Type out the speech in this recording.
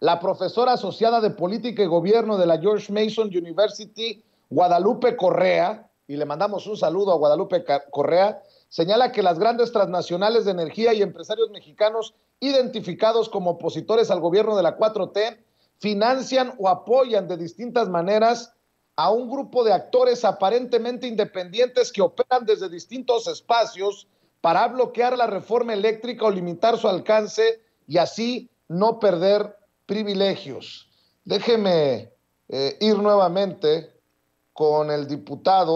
la profesora asociada de política y gobierno de la George Mason University, Guadalupe Correa, y le mandamos un saludo a Guadalupe Correa, señala que las grandes transnacionales de energía y empresarios mexicanos identificados como opositores al gobierno de la 4T financian o apoyan de distintas maneras a un grupo de actores aparentemente independientes que operan desde distintos espacios para bloquear la reforma eléctrica o limitar su alcance y así no perder privilegios. Déjeme eh, ir nuevamente con el diputado